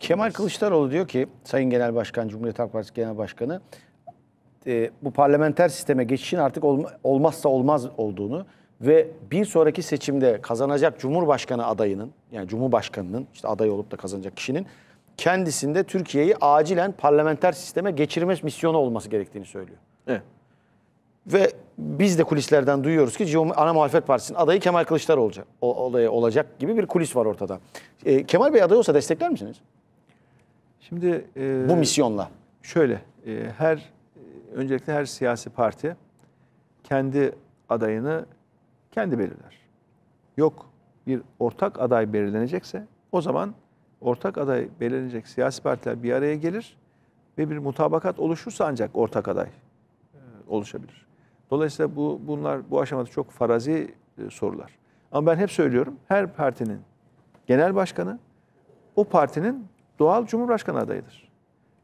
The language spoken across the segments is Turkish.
Kemal Kılıçdaroğlu diyor ki Sayın Genel Başkan, Cumhuriyet Halk Partisi Genel Başkanı e, bu parlamenter sisteme geçişin artık olma, olmazsa olmaz olduğunu ve bir sonraki seçimde kazanacak Cumhurbaşkanı adayının yani Cumhurbaşkanının işte aday olup da kazanacak kişinin kendisinde Türkiye'yi acilen parlamenter sisteme geçirme misyonu olması gerektiğini söylüyor. Evet. Ve biz de kulislerden duyuyoruz ki ana muhalefet partisinin adayı Kemal Kılıçdaroğlu olacak, olacak gibi bir kulis var ortada. E, Kemal Bey aday olsa destekler misiniz? Şimdi e, bu misyonla. Şöyle e, her öncelikle her siyasi parti kendi adayını kendi belirler. Yok bir ortak aday belirlenecekse o zaman ortak aday belirlenecek siyasi partiler bir araya gelir ve bir mutabakat oluşursa ancak ortak aday e, oluşabilir. Dolayısıyla bu bunlar bu aşamada çok farazi e, sorular. Ama ben hep söylüyorum her partinin genel başkanı o partinin doğal cumhurbaşkanı adayıdır.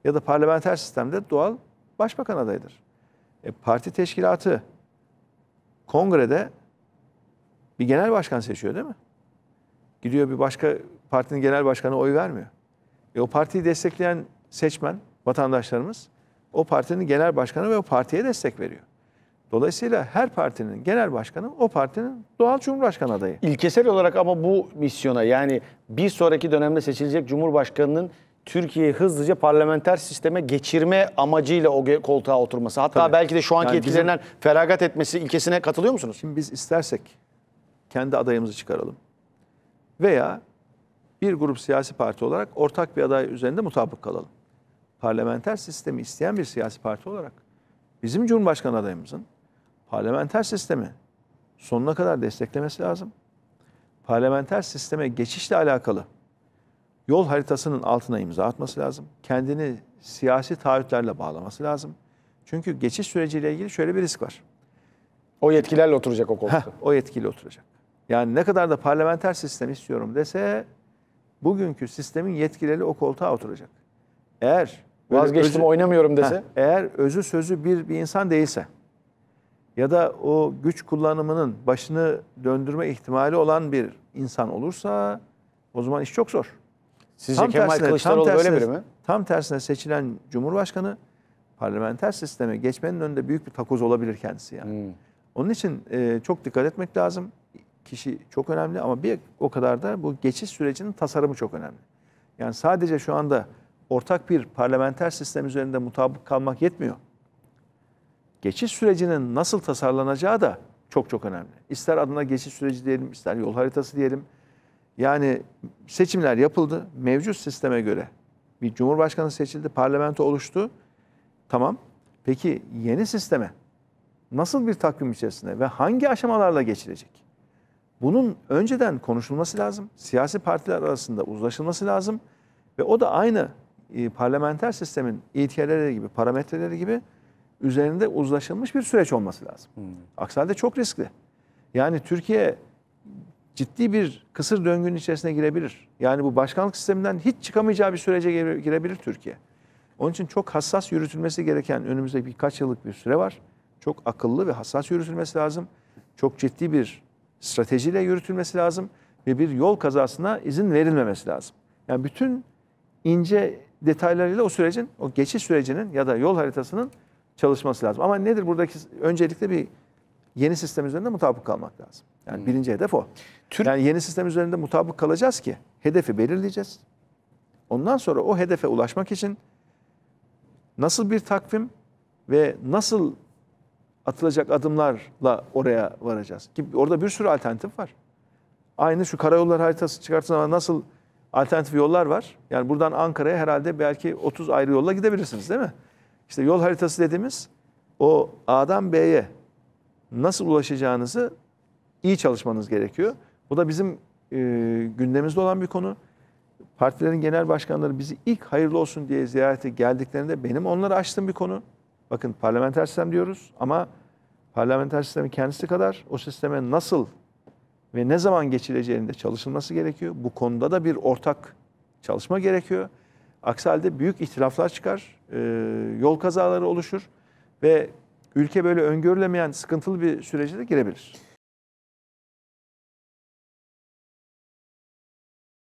Ya da parlamenter sistemde doğal başbakan adayıdır. E, parti teşkilatı kongrede bir genel başkan seçiyor değil mi? Gidiyor bir başka partinin genel başkanı oy vermiyor. E, o partiyi destekleyen seçmen, vatandaşlarımız o partinin genel başkanı ve o partiye destek veriyor. Dolayısıyla her partinin genel başkanı o partinin doğal cumhurbaşkanı adayı. İlkesel olarak ama bu misyona yani bir sonraki dönemde seçilecek cumhurbaşkanının Türkiye'yi hızlıca parlamenter sisteme geçirme amacıyla o koltuğa oturması. Hatta Tabii. belki de şu anki yani etkilerinden bizim, feragat etmesi ilkesine katılıyor musunuz? Şimdi biz istersek kendi adayımızı çıkaralım veya bir grup siyasi parti olarak ortak bir aday üzerinde mutabık kalalım. Parlamenter sistemi isteyen bir siyasi parti olarak bizim Cumhurbaşkanı adayımızın parlamenter sistemi sonuna kadar desteklemesi lazım. Parlamenter sisteme geçişle alakalı yol haritasının altına imza atması lazım. Kendini siyasi taahhütlerle bağlaması lazım. Çünkü geçiş süreciyle ilgili şöyle bir risk var. O yetkilerle oturacak o koltukta. o yetkiyle oturacak. Yani ne kadar da parlamenter sistem istiyorum dese bugünkü sistemin yetkileri o koltuğa oturacak. Eğer vazgeçtim özü, oynamıyorum dese. Heh, eğer özü sözü bir bir insan değilse ya da o güç kullanımının başını döndürme ihtimali olan bir insan olursa o zaman iş çok zor. Sizce tam Kemal tersine, Kılıçdaroğlu tam tersine, böyle biri mi? Tam tersine seçilen Cumhurbaşkanı parlamenter sisteme geçmenin önünde büyük bir takoz olabilir kendisi yani. Hmm. Onun için e, çok dikkat etmek lazım. Kişi çok önemli ama bir o kadar da bu geçiş sürecinin tasarımı çok önemli. Yani sadece şu anda ortak bir parlamenter sistem üzerinde mutabık kalmak yetmiyor geçiş sürecinin nasıl tasarlanacağı da çok çok önemli. İster adına geçiş süreci diyelim, ister yol haritası diyelim. Yani seçimler yapıldı. Mevcut sisteme göre bir cumhurbaşkanı seçildi, parlamento oluştu. Tamam. Peki yeni sisteme nasıl bir takvim içerisinde ve hangi aşamalarla geçilecek? Bunun önceden konuşulması lazım. Siyasi partiler arasında uzlaşılması lazım. Ve o da aynı e, parlamenter sistemin itiyeleri gibi, parametreleri gibi üzerinde uzlaşılmış bir süreç olması lazım. Hmm. Aksi halde çok riskli. Yani Türkiye ciddi bir kısır döngünün içerisine girebilir. Yani bu başkanlık sisteminden hiç çıkamayacağı bir sürece girebilir Türkiye. Onun için çok hassas yürütülmesi gereken önümüzde birkaç yıllık bir süre var. Çok akıllı ve hassas yürütülmesi lazım. Çok ciddi bir stratejiyle yürütülmesi lazım ve bir yol kazasına izin verilmemesi lazım. Yani bütün ince detaylarıyla o sürecin, o geçiş sürecinin ya da yol haritasının çalışması lazım. Ama nedir buradaki öncelikle bir yeni sistem üzerinde mutabık kalmak lazım. Yani hmm. birinci hedef o. Türk... Yani yeni sistem üzerinde mutabık kalacağız ki hedefi belirleyeceğiz. Ondan sonra o hedefe ulaşmak için nasıl bir takvim ve nasıl atılacak adımlarla oraya varacağız. Ki orada bir sürü alternatif var. Aynı şu karayollar haritası çıkarttığın ama nasıl alternatif yollar var? Yani buradan Ankara'ya herhalde belki 30 ayrı yolla gidebilirsiniz değil mi? İşte yol haritası dediğimiz o A'dan B'ye nasıl ulaşacağınızı iyi çalışmanız gerekiyor. Bu da bizim e, gündemimizde olan bir konu. Partilerin genel başkanları bizi ilk hayırlı olsun diye ziyarete geldiklerinde benim onlara açtığım bir konu. Bakın parlamenter sistem diyoruz ama parlamenter sistemi kendisi kadar o sisteme nasıl ve ne zaman geçileceğinde çalışılması gerekiyor. Bu konuda da bir ortak çalışma gerekiyor. Aksi halde büyük ihtilaflar çıkar, e, yol kazaları oluşur ve ülke böyle öngörülemeyen sıkıntılı bir sürece de girebilir.